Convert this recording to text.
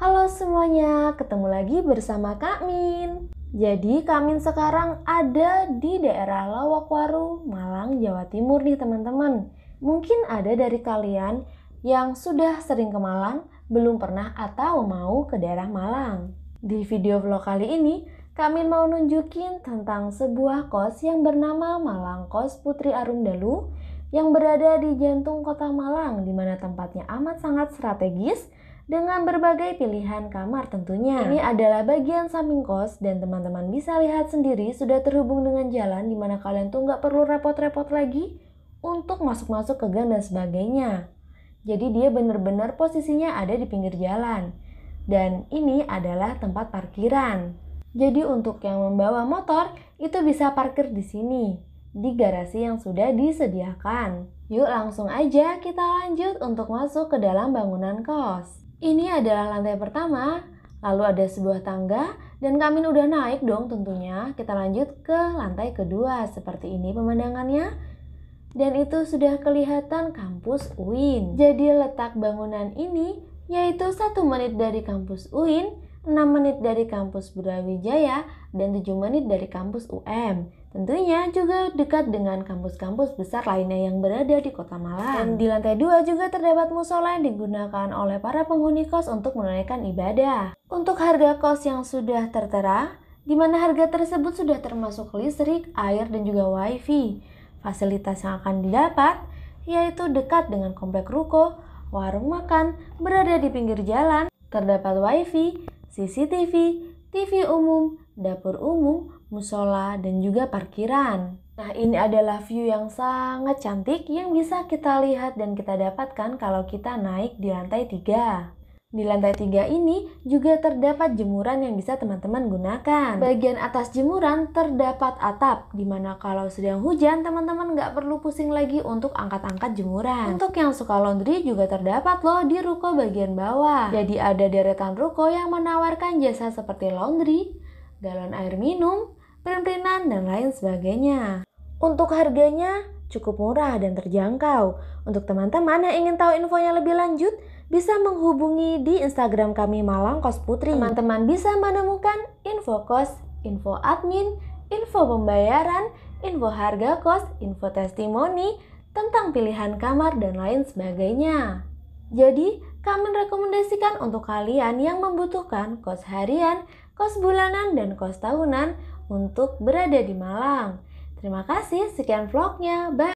Halo semuanya, ketemu lagi bersama Kak Min. Jadi Kak Min sekarang ada di daerah Lawakwaru, Malang, Jawa Timur nih teman-teman. Mungkin ada dari kalian yang sudah sering ke Malang, belum pernah atau mau ke daerah Malang. Di video vlog kali ini, Kak Min mau nunjukin tentang sebuah kos yang bernama Malang Kos Putri Arum yang berada di jantung kota Malang di mana tempatnya amat sangat strategis dengan berbagai pilihan kamar tentunya. Iya. Ini adalah bagian samping kos dan teman-teman bisa lihat sendiri sudah terhubung dengan jalan di mana kalian tuh nggak perlu repot-repot lagi untuk masuk-masuk ke gang dan sebagainya. Jadi dia benar-benar posisinya ada di pinggir jalan. Dan ini adalah tempat parkiran. Jadi untuk yang membawa motor itu bisa parkir di sini, di garasi yang sudah disediakan. Yuk langsung aja kita lanjut untuk masuk ke dalam bangunan kos. Ini adalah lantai pertama, lalu ada sebuah tangga, dan kami udah naik dong tentunya. Kita lanjut ke lantai kedua, seperti ini pemandangannya. Dan itu sudah kelihatan kampus UIN. Jadi letak bangunan ini yaitu satu menit dari kampus UIN 6 menit dari kampus Brawijaya dan 7 menit dari kampus UM. Tentunya juga dekat dengan kampus-kampus besar lainnya yang berada di kota Malang. Dan di lantai dua juga terdapat musola yang digunakan oleh para penghuni kos untuk menunaikan ibadah. Untuk harga kos yang sudah tertera, di mana harga tersebut sudah termasuk listrik, air, dan juga wifi. Fasilitas yang akan didapat yaitu dekat dengan komplek ruko, warung makan, berada di pinggir jalan, terdapat wifi, CCTV, TV umum, dapur umum, musola, dan juga parkiran. Nah, ini adalah view yang sangat cantik yang bisa kita lihat dan kita dapatkan kalau kita naik di lantai 3. Di lantai tiga ini juga terdapat jemuran yang bisa teman-teman gunakan. Bagian atas jemuran terdapat atap, dimana kalau sedang hujan teman-teman nggak perlu pusing lagi untuk angkat-angkat jemuran. Untuk yang suka laundry juga terdapat loh di ruko bagian bawah. Jadi ada deretan ruko yang menawarkan jasa seperti laundry, galon air minum, perintinan, dan lain sebagainya. Untuk harganya cukup murah dan terjangkau. Untuk teman-teman yang ingin tahu infonya lebih lanjut, bisa menghubungi di Instagram kami Malang Kos Putri. Teman-teman bisa menemukan info kos, info admin, info pembayaran, info harga kos, info testimoni, tentang pilihan kamar dan lain sebagainya. Jadi, kami rekomendasikan untuk kalian yang membutuhkan kos harian, kos bulanan, dan kos tahunan untuk berada di Malang. Terima kasih, sekian vlognya. Bye!